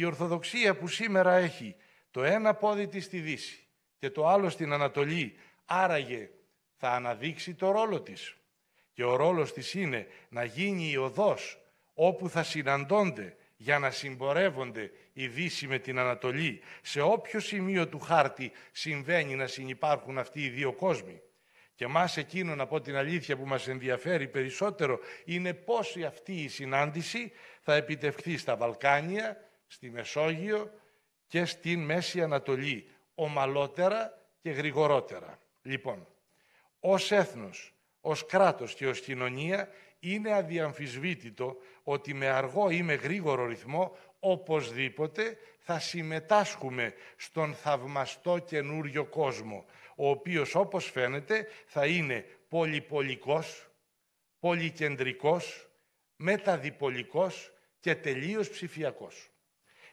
η Ορθοδοξία που σήμερα έχει το ένα πόδι της στη Δύση και το άλλο στην Ανατολή, άραγε θα αναδείξει το ρόλο της. Και ο ρόλος της είναι να γίνει η οδός όπου θα συναντώνται για να συμπορεύονται η Δύση με την Ανατολή, σε όποιο σημείο του χάρτη συμβαίνει να συνυπάρχουν αυτοί οι δύο κόσμοι. Και μας να από την αλήθεια που μας ενδιαφέρει περισσότερο είναι πώς αυτή η συνάντηση θα επιτευχθεί στα Βαλκάνια, στη Μεσόγειο και στη Μέση Ανατολή, ομαλότερα και γρηγορότερα. Λοιπόν, ως έθνος, ως κράτος και ως κοινωνία είναι αδιαμφισβήτητο ότι με αργό ή με γρήγορο ρυθμό οπωσδήποτε θα συμμετάσχουμε στον θαυμαστό καινούριο κόσμο, ο οποίος όπως φαίνεται θα είναι πολυπολικός, πολυκεντρικός, μεταδιπολικός και τελείως ψηφιακός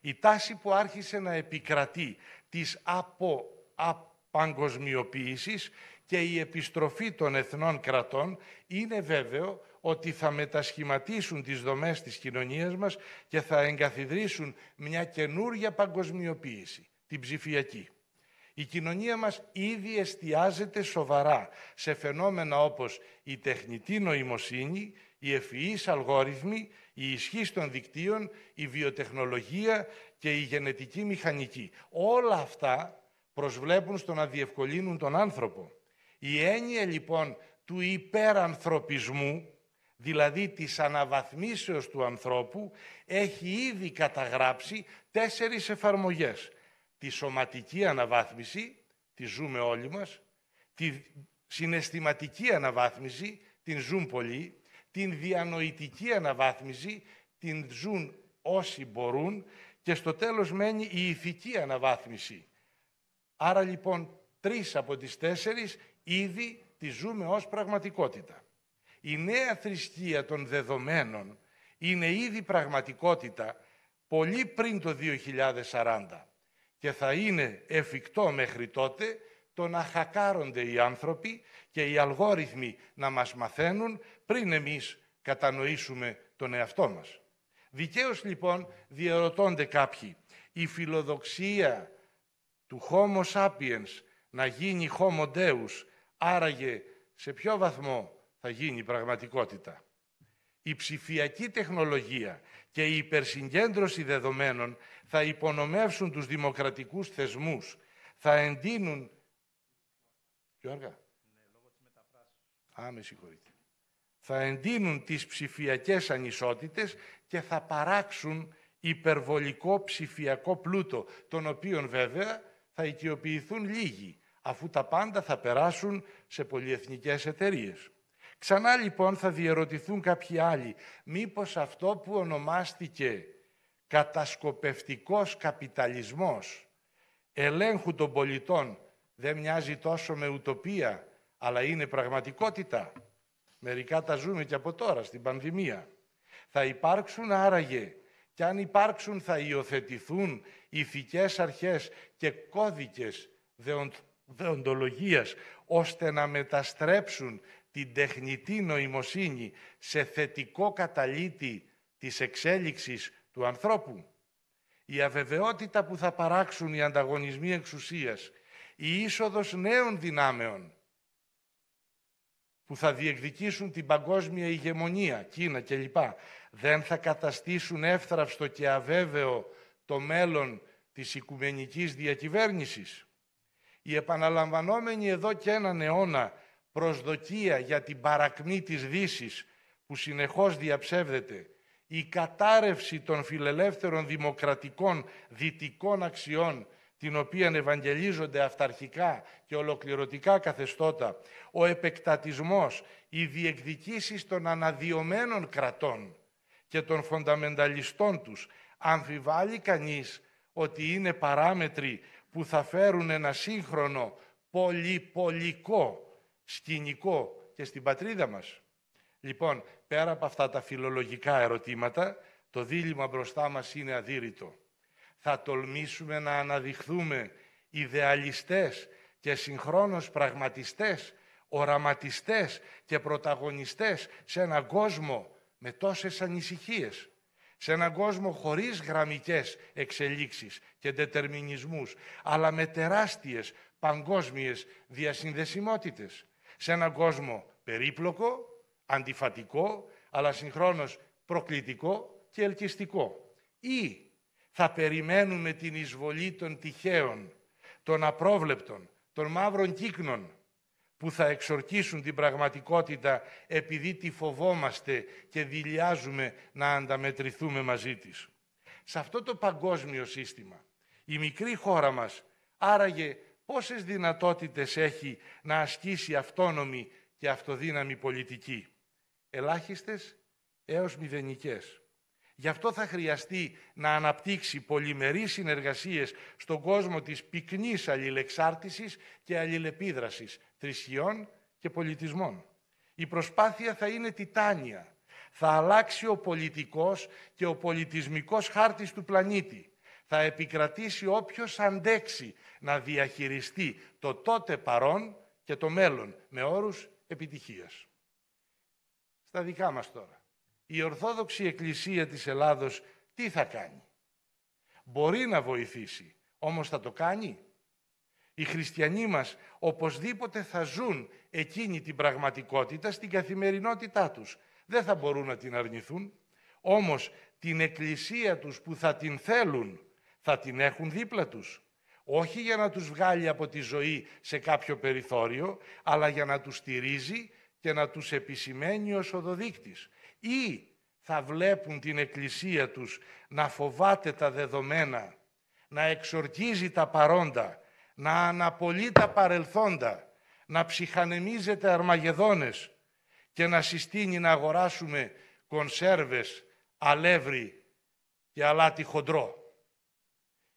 η τάση που άρχισε να επικρατεί της απο, και η επιστροφή των εθνών κρατών είναι βέβαιο ότι θα μετασχηματίσουν τις δομές της κοινωνίας μας και θα εγκαθιδρύσουν μια καινούργια παγκοσμιοποίηση, την ψηφιακή. Η κοινωνία μας ήδη εστιάζεται σοβαρά σε φαινόμενα όπως η τεχνητή νοημοσύνη, οι ευφυείς αλγόριθμοι, η ισχύ των δικτύων, η βιοτεχνολογία και η γενετική μηχανική. Όλα αυτά προσβλέπουν στο να διευκολύνουν τον άνθρωπο. Η έννοια λοιπόν του υπερανθρωπισμού, δηλαδή της αναβαθμίσεως του ανθρώπου, έχει ήδη καταγράψει τέσσερις εφαρμογές. Τη σωματική αναβάθμιση, τη ζούμε όλοι μας, τη συναισθηματική αναβάθμιση, την ζουν πολλοί, την διανοητική αναβάθμιση την ζουν όσοι μπορούν και στο τέλος μένει η ηθική αναβάθμιση. Άρα λοιπόν τρεις από τις τέσσερις ήδη τη ζούμε ως πραγματικότητα. Η νέα θρησκεία των δεδομένων είναι ήδη πραγματικότητα πολύ πριν το 2040 και θα είναι εφικτό μέχρι τότε το να χακάρονται οι άνθρωποι και οι αλγόριθμοι να μας μαθαίνουν πριν εμείς κατανοήσουμε τον εαυτό μας. Δικαίως λοιπόν διαρωτώνται κάποιοι η φιλοδοξία του Homo sapiens να γίνει Homo Deus, άραγε σε ποιο βαθμό θα γίνει πραγματικότητα. Η ψηφιακή τεχνολογία και η υπερσυγκέντρωση δεδομένων θα υπονομεύσουν τους δημοκρατικούς θεσμούς, θα εντείνουν Πιο αργά. Ναι, λόγω Θα εντείνουν τις ψηφιακές ανισότητες και θα παράξουν υπερβολικό ψηφιακό πλούτο, τον οποίο βέβαια θα οικειοποιηθούν λίγοι, αφού τα πάντα θα περάσουν σε πολυεθνικές εταιρείες. Ξανά λοιπόν θα διερωτηθούν κάποιοι άλλοι, μήπως αυτό που ονομάστηκε κατασκοπευτικός καπιταλισμός ελέγχου των πολιτών δεν μοιάζει τόσο με ουτοπία, αλλά είναι πραγματικότητα. Μερικά τα ζούμε και από τώρα, στην πανδημία. Θα υπάρξουν άραγε και αν υπάρξουν θα υιοθετηθούν ηθικές αρχές και κώδικες δεοντολογίας ώστε να μεταστρέψουν την τεχνητή νοημοσύνη σε θετικό καταλήτη της εξέλιξης του ανθρώπου. Η αβεβαιότητα που θα παράξουν οι ανταγωνισμοί εξουσίας, η είσοδος νέων δυνάμεων που θα διεκδικήσουν την παγκόσμια ηγεμονία, Κίνα κλπ. Δεν θα καταστήσουν εύθραυστο και αβέβαιο το μέλλον της οικουμενικής διακυβέρνησης. Η επαναλαμβανόμενη εδώ και έναν αιώνα προσδοκία για την παρακμή της δύσης που συνεχώς διαψεύδεται, η κατάρρευση των φιλελεύθερων δημοκρατικών δυτικών αξιών την οποία ευαγγελίζονται αυταρχικά και ολοκληρωτικά καθεστώτα, ο επεκτατισμός, οι διεκδικήσεις των αναδιωμένων κρατών και των φονταμενταλιστών τους, αμφιβάλλει κανείς ότι είναι παράμετροι που θα φέρουν ένα σύγχρονο πολυπολικό σκηνικό και στην πατρίδα μας. Λοιπόν, πέρα από αυτά τα φιλολογικά ερωτήματα, το δίλημα μπροστά μας είναι αδύρυτο θα τολμήσουμε να αναδειχθούμε ιδεαλιστές και συγχρόνως πραγματιστές, οραματιστές και πρωταγωνιστές σε έναν κόσμο με τόσες ανησυχίες, σε έναν κόσμο χωρίς γραμμικές εξελίξεις και δετερμινισμούς, αλλά με τεράστιες παγκόσμιες διασυνδεσιμότητες, σε έναν κόσμο περίπλοκο, αντιφατικό, αλλά συγχρόνως προκλητικό και ελκυστικό. Ή θα περιμένουμε την εισβολή των τυχαίων, των απρόβλεπτων, των μαύρων κύκνων που θα εξορκίσουν την πραγματικότητα επειδή τη φοβόμαστε και δηλιάζουμε να ανταμετρηθούμε μαζί της. Σε αυτό το παγκόσμιο σύστημα, η μικρή χώρα μας άραγε πόσες δυνατότητες έχει να ασκήσει αυτόνομη και αυτοδύναμη πολιτική. Ελάχιστες έως μηδενικές. Γι' αυτό θα χρειαστεί να αναπτύξει πολυμερείς συνεργασίες στον κόσμο της πυκνής αλληλεξάρτησης και αλληλεπίδρασης θρησιών και πολιτισμών. Η προσπάθεια θα είναι τιτάνια. Θα αλλάξει ο πολιτικός και ο πολιτισμικός χάρτης του πλανήτη. Θα επικρατήσει όποιος αντέξει να διαχειριστεί το τότε παρόν και το μέλλον με όρους επιτυχίας. Στα δικά μας τώρα η Ορθόδοξη Εκκλησία της Ελλάδος τι θα κάνει. Μπορεί να βοηθήσει, όμως θα το κάνει. Οι χριστιανοί μας οπωσδήποτε θα ζουν εκείνη την πραγματικότητα στην καθημερινότητά τους. Δεν θα μπορούν να την αρνηθούν. Όμως την εκκλησία τους που θα την θέλουν, θα την έχουν δίπλα τους. Όχι για να τους βγάλει από τη ζωή σε κάποιο περιθώριο, αλλά για να τους στηρίζει και να τους επισημαίνει ως οδοδείκτης ή θα βλέπουν την Εκκλησία τους να φοβάται τα δεδομένα, να εξορκίζει τα παρόντα, να αναπολεί τα παρελθόντα, να ψυχανεμίζεται αρμαγεδόνες και να συστήνει να αγοράσουμε κονσέρβες, αλεύρι και αλάτι χοντρό.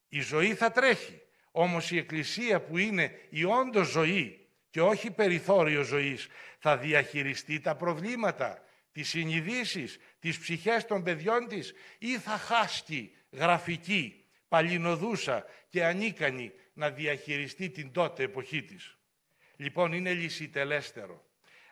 Η ζωή θα τρέχει, όμως η Εκκλησία που είναι η όντως ζωή και όχι περιθώριο ζωής θα διαχειριστεί τα προβλήματα, τις συνειδήσεις, τις ψυχές των παιδιών της ή θα χάσει γραφική, παλινοδούσα και ανίκανη να διαχειριστεί την τότε εποχή της. Λοιπόν, είναι λυσιτελέστερο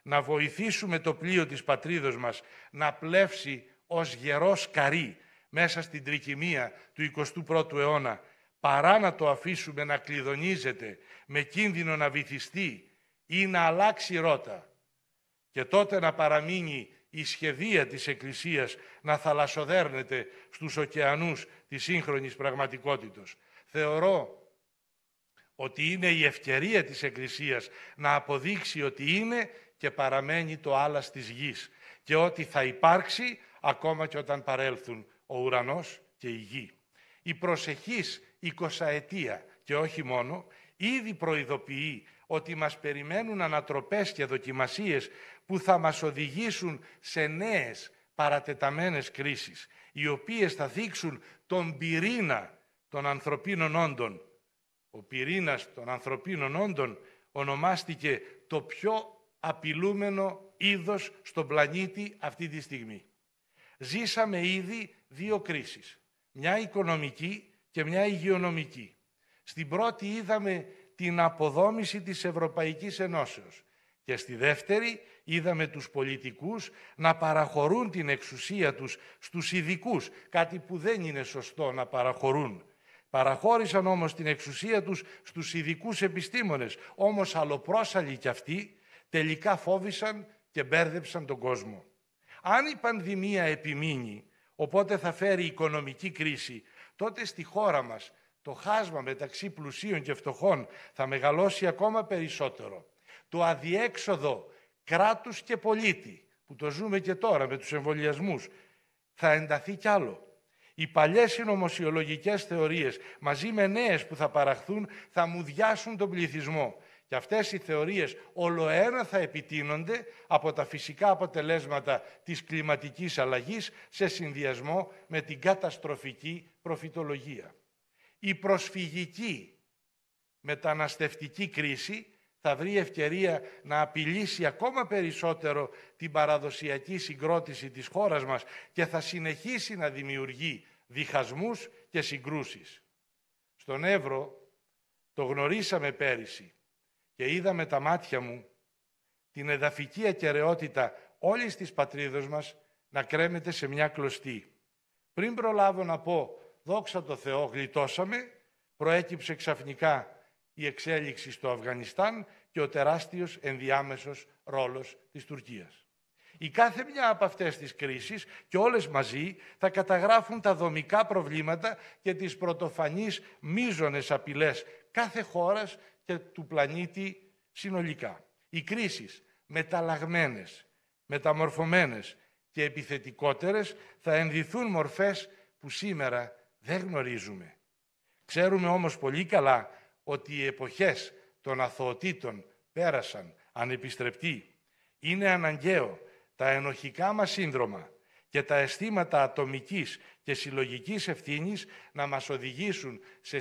να βοηθήσουμε το πλοίο της πατρίδος μας να πλεύσει ως γερός καρί μέσα στην τρικυμία του 21ου αιώνα, παρά να το αφήσουμε να κλειδονίζεται με κίνδυνο να βυθιστεί ή να αλλάξει ρότα και τότε να παραμείνει η σχεδία της Εκκλησίας να θαλασσοδέρνεται στους ωκεανούς της σύγχρονης πραγματικότητος. Θεωρώ ότι είναι η ευκαιρία της Εκκλησίας να αποδείξει ότι είναι και παραμένει το άλλα της γης και ότι θα υπάρξει ακόμα και όταν παρέλθουν ο ουρανός και η γη. Η προσεχής 20 ετία και όχι μόνο ήδη προειδοποιεί ότι μας περιμένουν ανατροπές και δοκιμασίες που θα μας οδηγήσουν σε νέες παρατεταμένες κρίσεις, οι οποίες θα δείξουν τον πυρήνα των ανθρωπίνων όντων. Ο πυρήνας των ανθρωπίνων όντων ονομάστηκε το πιο απειλούμενο είδος στον πλανήτη αυτή τη στιγμή. Ζήσαμε ήδη δύο κρίσεις, μια οικονομική και μια υγειονομική. Στην πρώτη είδαμε την αποδόμηση της Ευρωπαϊκής Ενώσεως. Και στη δεύτερη είδαμε τους πολιτικούς να παραχωρούν την εξουσία τους στους ειδικούς, κάτι που δεν είναι σωστό να παραχωρούν. Παραχώρησαν όμως την εξουσία τους στους ειδικούς επιστήμονες, όμως αλλοπρόσαλοι κι αυτοί τελικά φόβησαν και μπέρδεψαν τον κόσμο. Αν η πανδημία επιμείνει, οπότε θα φέρει οικονομική κρίση, τότε στη χώρα μας το χάσμα μεταξύ πλουσίων και φτωχών θα μεγαλώσει ακόμα περισσότερο. Το αδιέξοδο κράτους και πολίτη, που το ζούμε και τώρα με τους εμβολιασμούς, θα ενταθεί κι άλλο. Οι παλιές συνωμοσιολογικές θεωρίες μαζί με νέες που θα παραχθούν θα μουδιάσουν τον πληθυσμό. Και αυτές οι θεωρίες ολοένα θα επιτείνονται από τα φυσικά αποτελέσματα της κλιματικής αλλαγής σε συνδυασμό με την καταστροφική προφητολογία. Η προσφυγική μεταναστευτική κρίση θα βρει ευκαιρία να απειλήσει ακόμα περισσότερο την παραδοσιακή συγκρότηση της χώρας μας και θα συνεχίσει να δημιουργεί διχασμούς και συγκρούσεις. Στον Εύρο το γνωρίσαμε πέρυσι και είδα με τα μάτια μου την εδαφική ακεραιότητα όλης της πατρίδος μας να κρέμεται σε μια κλωστή. Πριν προλάβω να πω Δόξα τω Θεώ, γλιτώσαμε, προέκυψε ξαφνικά η εξέλιξη στο Αφγανιστάν και ο τεράστιος ενδιάμεσος ρόλος της Τουρκίας. Η κάθε μια από αυτές τις κρίσεις και όλες μαζί θα καταγράφουν τα δομικά προβλήματα και τις πρωτοφανείς μίζωνες απειλές κάθε χώρας και του πλανήτη συνολικά. Οι κρίσεις μεταλλαγμένες, μεταμορφωμένες και επιθετικότερες θα ενδυθούν μορφές που σήμερα δεν γνωρίζουμε. Ξέρουμε όμως πολύ καλά ότι οι εποχές των αθωοτήτων πέρασαν ανεπιστρεπτοί. Είναι αναγκαίο τα ενοχικά μας σύνδρομα και τα αισθήματα ατομικής και συλλογικής ευθύνης να μας οδηγήσουν σε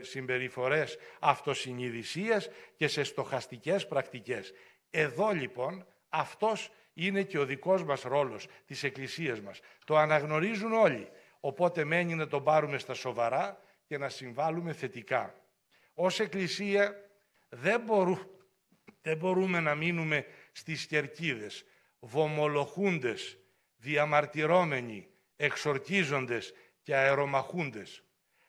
συμπεριφορές αυτοσυνειδησίας και σε στοχαστικές πρακτικές. Εδώ λοιπόν αυτός είναι και ο δικός μας ρόλος της Εκκλησίας μας. Το αναγνωρίζουν όλοι. Οπότε μένει να τον πάρουμε στα σοβαρά και να συμβάλλουμε θετικά. Ως Εκκλησία δεν, μπορούμε να μείνουμε στις κερκίδες, βομολοχούντες, διαμαρτυρώμενοι, εξορκίζοντες και αερομαχούντες.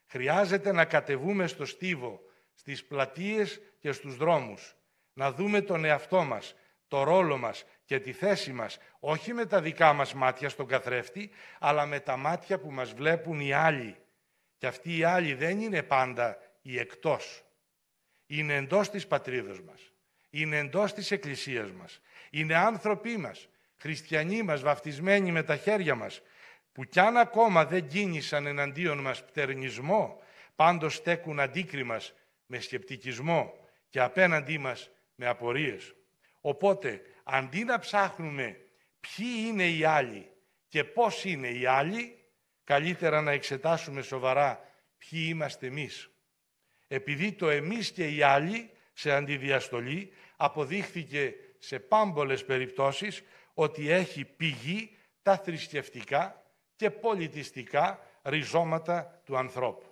Χρειάζεται να κατεβούμε στο στίβο, στις πλατείες και στους δρόμους, να δούμε τον εαυτό μας το ρόλο μας και τη θέση μας, όχι με τα δικά μας μάτια στον καθρέφτη, αλλά με τα μάτια που μας βλέπουν οι άλλοι. Και αυτοί οι άλλοι δεν είναι πάντα οι εκτός. Είναι εντός της πατρίδος μας. Είναι εντός της εκκλησίας μας. Είναι άνθρωποι μας, χριστιανοί μας, βαφτισμένοι με τα χέρια μας, που κι αν ακόμα δεν κίνησαν εναντίον μας πτερνισμό, πάντως στέκουν αντίκρι με σκεπτικισμό και απέναντί μας με απορίες. Οπότε, αντί να ψάχνουμε ποιοι είναι οι άλλοι και πώς είναι οι άλλοι, καλύτερα να εξετάσουμε σοβαρά ποιοι είμαστε εμείς. Επειδή το εμείς και οι άλλοι, σε αντιδιαστολή, αποδείχθηκε σε πάμπολες περιπτώσεις ότι έχει πηγή τα θρησκευτικά και πολιτιστικά ριζώματα του ανθρώπου.